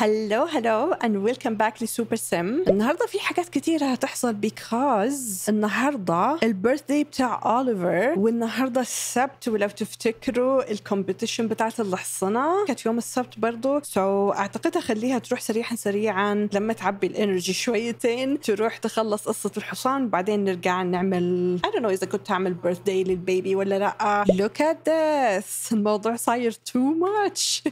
هلو هلو اند ويلكم باك لسوبر سم النهارده في حاجات كتيرة هتحصل بيكاز النهارده البيرث داي بتاع اوليفر والنهارده السبت ولو تفتكروا الكومبيتيشن بتاعت الحصنه كانت يوم السبت برضه سو so, اعتقد اخليها تروح سريعا سريعا لما تعبي الانرجي شويتين تروح تخلص قصه الحصان وبعدين نرجع نعمل I don't know اذا كنت تعمل بيرث داي للبيبي ولا لا لوك ات ذس الموضوع صاير تو ماتش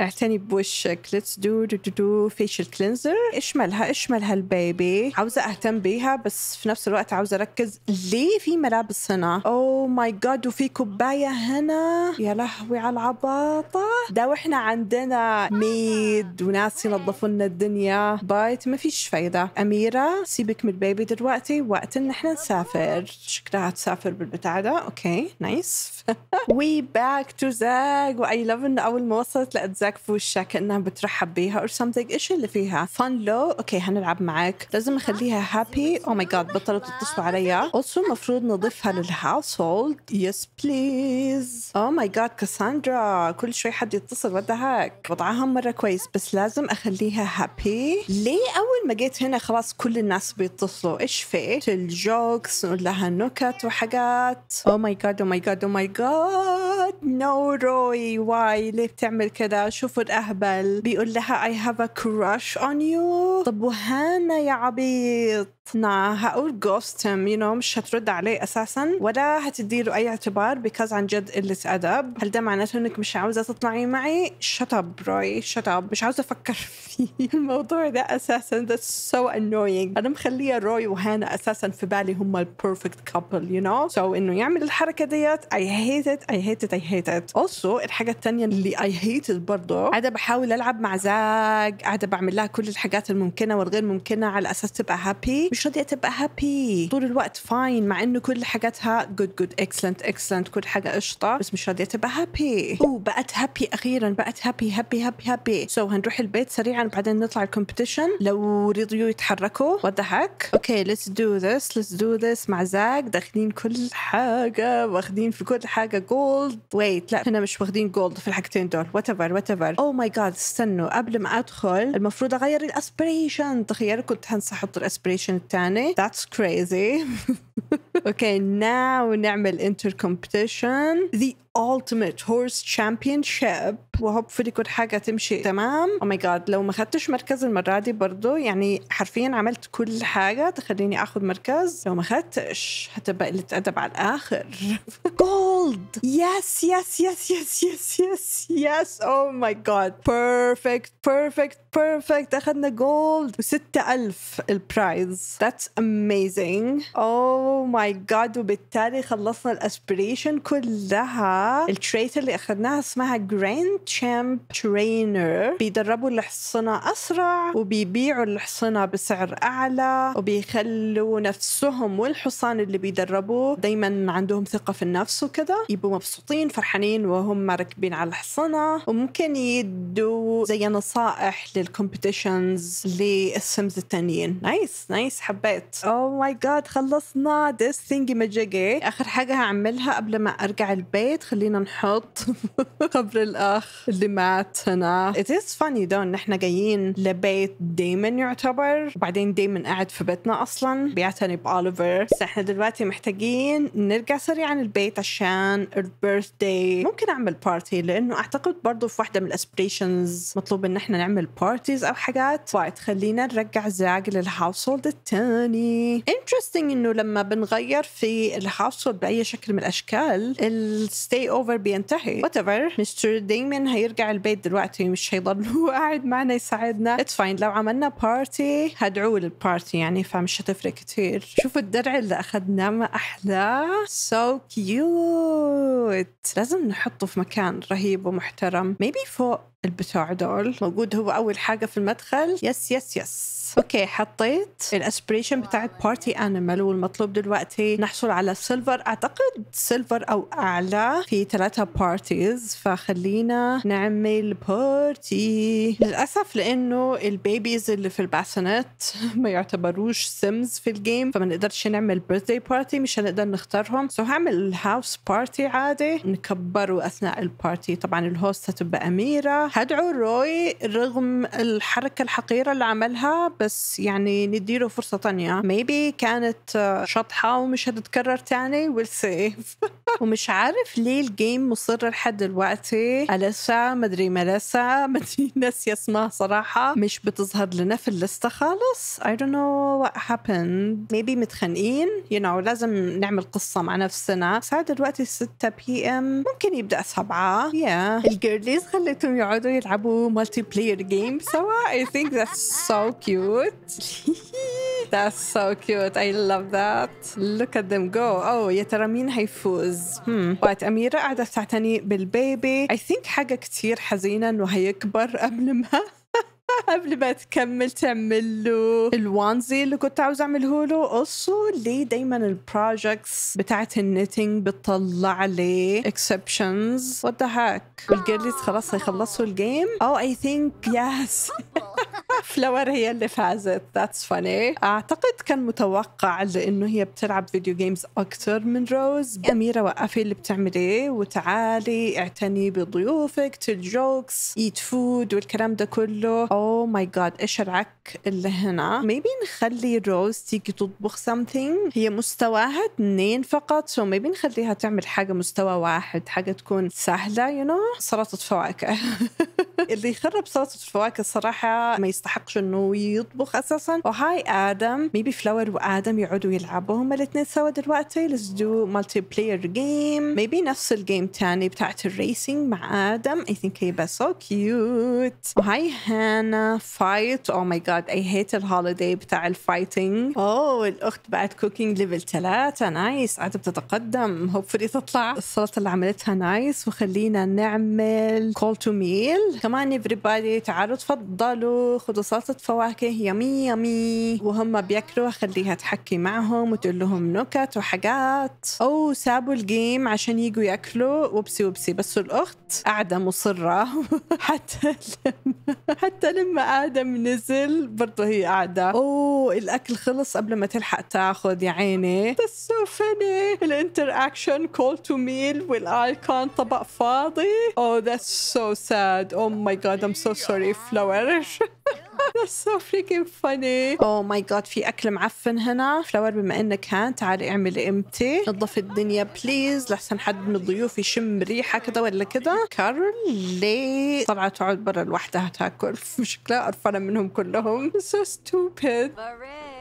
اعتني بوشك ليتس دو دو دو فيشل كلينزر اشملها اشملها البيبي عاوزه اهتم بيها بس في نفس الوقت عاوزه اركز ليه في ملابس هنا او ماي جاد وفي كوبايه هنا يا لهوي على العباطه ده واحنا عندنا ميد وناس ينظفوا لنا الدنيا بايت ما فيش فايده اميره سيبك من البيبي دلوقتي وقت ان احنا نسافر شكلها تسافر بالبتاع ده اوكي نايس وي باك تو زاج واي لاف ان اول ما وصل وصلت لأتزاك في وشها كأنها بترحب بيها اور something ايش اللي فيها فن لو اوكي هنلعب معك لازم اخليها هابي او ماي جاد بطلت تتصلوا عليا اوسو المفروض نضيفها للهاوس هولد يس بليز او ماي جاد كاساندرا كل شوي حد يتصل وات هاك وضعهم مره كويس بس لازم اخليها هابي ليه اول ما جيت هنا خلاص كل الناس بيتصلوا ايش في الجوكس نقول لها نكت وحاجات او ماي جاد او ماي جاد او ماي جاد نو روي واي ليه بتعمل كذا شوفوا الاهبل بيقول لها اي هاف ا كراش اون يو طب وهانا يا عبيط نا هقول جوست هيم يو نو مش هترد عليه اساسا ولا هتدي له اي اعتبار بيكوز عن جد قله ادب هل ده معناته انك مش عاوزه تطلعي معي شت اب روي شت اب مش عاوزه افكر فيه الموضوع ده اساسا that's سو انوينج انا مخليه روي وهانا اساسا في بالي هم البيرفكت كابل يو نو سو انه يعمل الحركه ديت اي هيت ات اي هيت ات اي hate it الحاجة الثانية اللي اي هيت برضه قاعدة بحاول ألعب مع زاج قاعدة بعمل لها كل الحاجات الممكنة والغير ممكنة على أساس تبقى هابي مش راضية تبقى هابي طول الوقت فاين مع إنه كل حاجاتها جود جود اكسلنت اكسلنت كل حاجة قشطة بس مش راضية تبقى هابي وبقت هابي أخيرا بقت هابي هابي هابي هابي سو so هنروح البيت سريعا بعدين نطلع الكومبيتيشن لو رضيوا يتحركوا وضحك اوكي ليتس دو ذس ليتس دو ذس مع زاج داخلين كل حاجة واخدين في كل حاجة جولد ويت لا احنا مش واخدين جولد في الحاجتين دول وات ايفر وات ايفر او ماي جاد استنوا قبل ما ادخل المفروض اغير الاسبريشن تخيل كنت هنسى احط الاسبريشن الثاني ذاتس كريزي okay, now نعمل انتر competition the ultimate horse championship وهوبفلي كل حاجة تمشي تمام او ماي جاد لو ما خدتش مركز المرة دي برضه يعني حرفيا عملت كل حاجة تخليني اخد مركز لو ما خدتش هتبقى قلة ادب على الاخر جولد يس يس يس يس يس يس يس او ماي جاد بيرفكت بيرفكت بيرفكت اخدنا جولد و6000 البرايز ذاتس اميزنج او ماي ماي جاد وبالتالي خلصنا الاسبريشن كلها التريت اللي اخذناها اسمها جراند تشامب ترينر بيدربوا الحصنة اسرع وبيبيعوا الحصنة بسعر اعلى وبيخلوا نفسهم والحصان اللي بيدربوه دايما عندهم ثقة في النفس وكذا يبقوا مبسوطين فرحانين وهم راكبين على الحصنة وممكن يدوا زي نصائح للكومبيتيشنز للسمز التانيين نايس نايس حبيت او ماي جاد خلصنا this ثينجي مجاجات اخر حاجه هعملها قبل ما ارجع البيت خلينا نحط قبر الاخ اللي مات هنا it is funny though ان احنا جايين لبيت ديمن يعتبر وبعدين ديمن قاعد في بيتنا اصلا بيعتني باوليفر بس احنا دلوقتي محتاجين نرجع سريعا البيت عشان البيرث داي ممكن اعمل بارتي لانه اعتقد برضه في واحده من الاسبريشنز مطلوب ان احنا نعمل بارتيز او حاجات فايت خلينا نرجع زاج للهاوس هولد الثاني interesting انه لما بنغير يتغير في الحاصل باي شكل من الاشكال الستي اوفر بينتهي وات ايفر مستر ديمن هيرجع البيت دلوقتي مش هيضل هو قاعد معنا يساعدنا اتس فاين لو عملنا بارتي هدعوه للبارتي يعني فمش هتفرق كتير شوفوا الدرع اللي اخذناه ما احلى سو so كيوت لازم نحطه في مكان رهيب ومحترم ميبي فوق البتاع دول موجود هو اول حاجه في المدخل يس يس يس اوكي حطيت الاسبريشن بتاعت بارتي انيمال والمطلوب دلوقتي نحصل على سيلفر اعتقد سيلفر او اعلى في ثلاثه بارتيز فخلينا نعمل بارتي للاسف لانه البيبيز اللي في الباسنت ما يعتبروش سيمز في الجيم فما نقدرش نعمل بيرثدي بارتي مش هنقدر نختارهم سو هعمل هاوس بارتي عادي نكبره اثناء البارتي طبعا الهوست هتبقى اميره هدعو روي رغم الحركة الحقيرة اللي عملها بس يعني نديله فرصة تانية ميبي كانت شطحة ومش هتتكرر تاني we'll سيف ومش عارف ليه الجيم مصر لحد دلوقتي أليسا مدري ملسا مدري ناسية اسمها صراحة مش بتظهر لنا في اللستة خالص I don't know what happened maybe متخانقين you know لازم نعمل قصة مع نفسنا صار دلوقتي 6 بي ام ممكن يبدأ 7 yeah الجيرليز خليتهم يقعدوا يلعبوا مالتي بلاير جيم سوا I think that's so cute That's so cute. I love that. Look at them go. Oh يا ترى مين هيفوز؟ هم hmm. وقت أميرة قاعدة تعتني بالبيبي. I think حاجة كتير حزينة إنه هيكبر قبل ما قبل ما تكمل تعمل له الوانزي اللي كنت عاوز اعمله له قصه ليه دايما البروجكتس بتاعت النتنج بتطلع لي اكسبشنز وات ذا هاك والجيرليز خلاص هيخلصوا الجيم او اي ثينك يس فلاور هي اللي فازت ذاتس فاني اعتقد كان متوقع لانه هي بتلعب فيديو جيمز اكتر من روز اميره وقفي اللي بتعمليه وتعالي اعتني بضيوفك تل جوكس ايت فود والكلام ده كله او oh, اوه ماي جاد ايش العك اللي هنا ميبي نخلي روز تيجي تطبخ something هي مستواها اثنين فقط سو so ميبي نخليها تعمل حاجه مستوى واحد حاجه تكون سهله يو you نو know? سلطه فواكه اللي يخرب سلطه الفواكه الصراحه ما يستحقش انه يطبخ اساسا وهاي ادم ميبي فلاور وادم يقعدوا يلعبوا هما الاثنين سوا دلوقتي ليتس دو مالتي بلاير جيم ميبي نفس الجيم تاني بتاعت الريسنج مع ادم اي ثينك هي بس سو كيوت وهاي هانا فايت او ماي جاد اي هيت الهوليداي بتاع الفايتنج اوه oh, الاخت بعد كوكينج ليفل ثلاثة نايس عاد بتتقدم هوبفلي تطلع السلطه اللي عملتها نايس وخلينا نعمل كول تو ميل كمان ايفري تعالوا تفضلوا خذوا سلطه فواكه يمي يمي وهم بياكلوا خليها تحكي معهم وتقول لهم نكت وحاجات او oh, سابوا الجيم عشان يجوا ياكلوا وبسي وبسي بس الاخت قاعده مصره حتى حتى لما ادم نزل برضه هي قاعده اوه الاكل خلص قبل ما تلحق تاخذ يا عيني بس سو فني الانتر اكشن كول تو ميل والايكون طبق فاضي اوه ذاتس سو ساد اوه ماي جاد ام سو سوري فلورش That's so freaking funny. Oh my god في اكل معفن هنا فلاور بما انك هان تعالي اعملي امتي نظفي الدنيا بليز لحسن حد من الضيوف يشم ريحه كذا ولا كذا كارلي طبعا تقعد برا لوحدها تاكل مشكله قرفانه منهم كلهم so stupid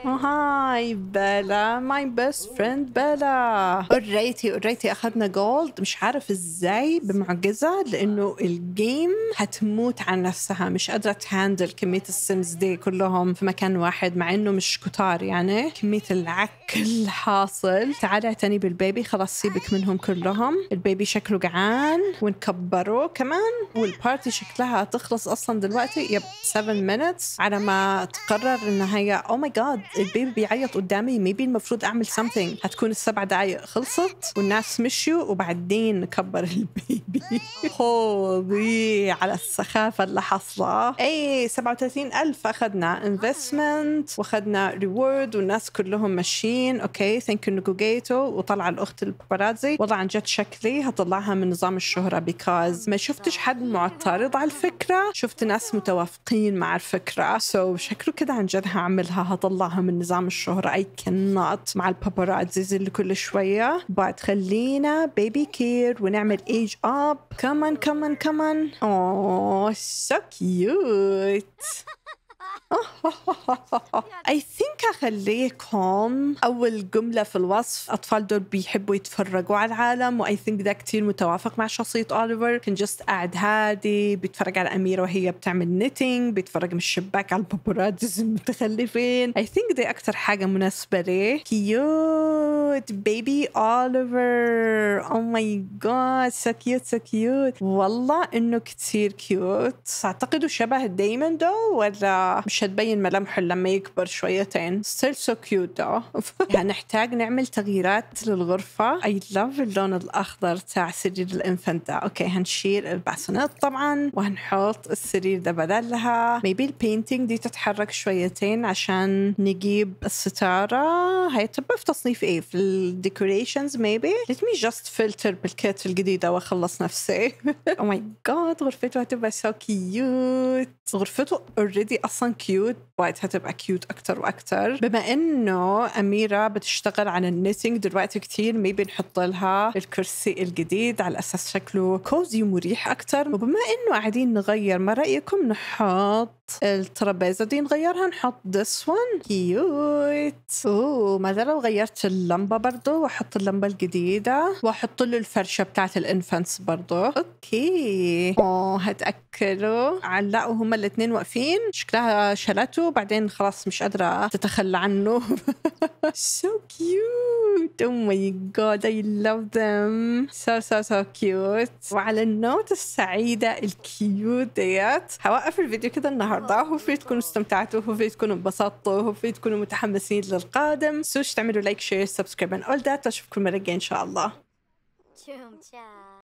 هاي بلا ماي بيست فريند بلا قريتي قريتي اخذنا جولد مش عارف ازاي بمعجزه لانه الجيم هتموت عن نفسها مش قادره تهاندل كميه السيمز دي كلهم في مكان واحد مع انه مش كتار يعني كميه العك الحاصل تعالي اعتني بالبيبي خلاص سيبك منهم كلهم البيبي شكله جعان ونكبره كمان والبارتي شكلها تخلص اصلا دلوقتي يب 7 مينتس على ما تقرر ان هي او ماي جاد البيبي بيعيط قدامي ميبي المفروض اعمل سمثينج هتكون السبع دقائق خلصت والناس مشوا وبعدين كبر البيبي خوضي على السخافة اللي حصلها اي 37 ألف أخذنا انفستمنت واخذنا ريورد والناس كلهم ماشيين اوكي ثانك يو نجوجيتو وطلع الأخت البارازي والله عن جد شكلي هطلعها من نظام الشهرة بيكاز ما شفتش حد معترض على الفكرة شفت ناس متوافقين مع الفكرة سو so شكله كده عن جد هعملها هطلعها من النظام الشهرة I cannot مع الباباراتزيز اللي كل شوية بعد خلينا بيبي كير ونعمل ايج اب كمان كمان كمان اوه سو كيوت اي ثينك اخليكم اول جمله في الوصف اطفال دول بيحبوا يتفرجوا على العالم واي ثينك ده كتير متوافق مع شخصيه اوليفر كان جست قاعد هادي بيتفرج على اميره وهي بتعمل نيتنج بيتفرج من الشباك على الباباراتز المتخلفين اي ثينك دي اكتر حاجه مناسبه ليه كيوت بيبي اوليفر او ماي جاد سو كيوت سو كيوت والله انه كتير كيوت اعتقد شبه دايما دو ولا مش هتبين ملامحه لما يكبر شويتين ستيل سو كيوت هنحتاج نعمل تغييرات للغرفة اي لاف اللون الاخضر تاع سرير الانفنت ده اوكي هنشيل الباسونات طبعا وهنحط السرير ده بدلها ميبي البينتينج دي تتحرك شويتين عشان نجيب الستارة هي تبقى في تصنيف ايه في الديكوريشنز ميبي ليت مي جاست فلتر بالكيت الجديدة واخلص نفسي او ماي جاد غرفته هتبقى سو كيوت غرفته اوريدي اصلا اصلا كيوت وقتها تبقى كيوت اكثر واكثر بما انه اميره بتشتغل على النيتنج دلوقتي كثير ما بنحط لها الكرسي الجديد على اساس شكله كوزي ومريح اكثر وبما انه قاعدين نغير ما رايكم نحط الترابيزه دي نغيرها نحط this one كيوت اوه ماذا لو غيرت اللمبه برضه واحط اللمبه الجديده واحط له الفرشه بتاعت الانفانس برضه اوكي اوه هتاكلوا علقوا هما الاثنين واقفين شكلها شالته بعدين خلاص مش قادره تتخلى عنه so cute oh my god I love them so so so cute وعلى النوت السعيده الكيوت ديت هوقف الفيديو كده النهارده في تكونوا استمتعتوا في تكونوا انبسطتوا في تكونوا متحمسين للقادم سوش تعملوا لايك شير سبسكرايب اند اول ذات اشوفكم مره الجايه ان شاء الله